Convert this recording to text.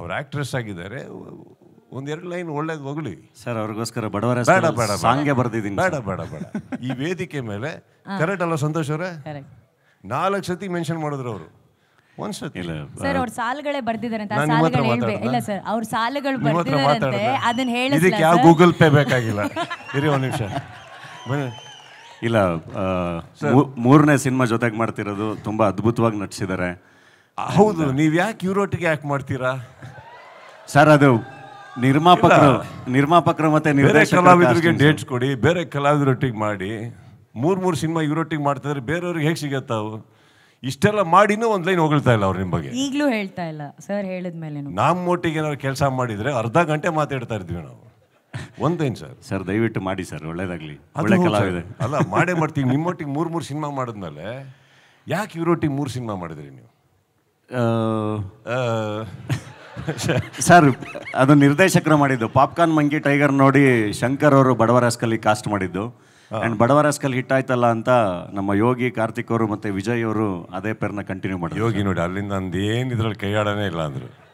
ಅವ್ರು ಆಕ್ಟ್ರೆಸ್ ಆಗಿದ್ದಾರೆ ಒಂದೆರಡು ಲೈನ್ ಒಳ್ಳೇದು ಹೊಗಳಿ ಸರ್ ಅವ್ರಿಗೋಸ್ಕರ ಬಡವರ ಬೇಡ ಬೇಡ ಸಾಂಗೆ ಬರ್ದಿದ್ದೀನಿ ಬೇಡ ಬೇಡ ಬೇಡ ಈ ವೇದಿಕೆ ಮೇಲೆ ಕರೆಕ್ಟ್ ಅಲ್ಲ ಸಂತೋಷ್ ಅವರೇ ನಾಲ್ಕು ಸತಿ ಮೆನ್ಷನ್ ಮಾಡಿದ್ರು ಅವರು ಸರ್ ಸಾಲುಗಳೇ ಬರ್ದಿದ್ದಾರೆ ಅಂತ ಅವ್ರ ಸಾಲುಗಳು ಇದಕ್ಕೆ ಯಾವ ಗೂಗಲ್ ಪೇ ಬೇಕಾಗಿಲ್ಲ ಇರಿ ಒಂದು ನಿಮಿಷ ಇಲ್ಲ ಮೂರನೇ ಸಿನಿಮಾ ಜೊತೆಗೆ ಮಾಡ್ತಿರೋದು ತುಂಬಾ ಅದ್ಭುತವಾಗಿ ನಟಿಸಿದ್ದಾರೆ ಹೌದು ನೀವು ಯಾಕೆ ಯೂರೋಟಿಗೆ ಯಾಕೆ ಮಾಡ್ತೀರಾ ಸರ್ ಅದು ನಿರ್ಮಾಪಕರು ನಿರ್ಮಾಪಕರು ಮತ್ತೆ ಬೇರೆ ಕಲಾವಿದರಿಗೆ ಡೇಟ್ಸ್ ಕೊಡಿ ಬೇರೆ ಕಲಾವಿದರೊಟ್ಟಿಗೆ ಮಾಡಿ ಮೂರು ಮೂರು ಸಿನಿಮಾ ಇವರೊಟ್ಟಿಗೆ ಇದ್ರೆ ಬೇರೆಯವ್ರಿಗೆ ಹೇಗೆ ಸಿಗತ್ತಾವು ಇಷ್ಟೆಲ್ಲ ಮಾಡಿನೂ ಒಂದು ಲೈನ್ ಹೋಗ್ತಾ ಇಲ್ಲ ಅವ್ರ ನಿಮ್ಮ ಬಗ್ಗೆ ಈಗಲೂ ಹೇಳ್ತಾ ಇಲ್ಲ ಸರ್ ಹೇಳಿದ್ಮೇಲೆ ನಮ್ಮ ಒಟ್ಟಿಗೆ ಏನಾದ್ರು ಕೆಲಸ ಮಾಡಿದ್ರೆ ಅರ್ಧ ಗಂಟೆ ಮಾತಾಡ್ತಾ ಇದ್ವಿ ನಾವು ಒಂದೇನು ಸರ್ ಸರ್ ದಯವಿಟ್ಟು ಮಾಡಿ ಸರ್ ಒಳ್ಳೇದಾಗ್ಲಿ ಒಳ್ಳೆ ಕಲಾವಿದೆ ಅಲ್ಲ ಮಾಡೇ ಮಾಡ್ತೀವಿ ನಿಮ್ಮೊಟ್ಟಿಗೆ ಮೂರು ಮೂರು ಸಿನಿಮಾ ಮಾಡಿದ್ಮೇಲೆ ಯಾಕೆ ಇವರೊಟ್ಟಿಗೆ ಮೂರು ಸಿನಿಮಾ ಮಾಡಿದ್ರಿ ನೀವು ಸರ್ ಅದು ನಿರ್ದೇಶಕರು ಮಾಡಿದ್ದು ಪಾಪ್ಕಾರ್ನ್ ಮಂಕಿ ಟೈಗರ್ ನೋಡಿ ಶಂಕರ್ ಅವರು ಬಡವರಾಸ್ಕಲ್ಲಿ ಕಾಸ್ಟ್ ಮಾಡಿದ್ದು ಆ್ಯಂಡ್ ಬಡವರಾಸ್ಕಲ್ ಹಿಟ್ ಆಯ್ತಲ್ಲ ಅಂತ ನಮ್ಮ ಯೋಗಿ ಕಾರ್ತಿಕ್ ಅವರು ಮತ್ತು ವಿಜಯ್ ಅವರು ಅದೇ ಪೇರ್ನ ಕಂಟಿನ್ಯೂ ಮಾಡಿ ಯೋಗಿ ನೋಡಿ ಅಲ್ಲಿಂದ ಅಂದು ಇದ್ರಲ್ಲಿ ಕೈಯಾಡನೇ ಇಲ್ಲ ಅಂದರು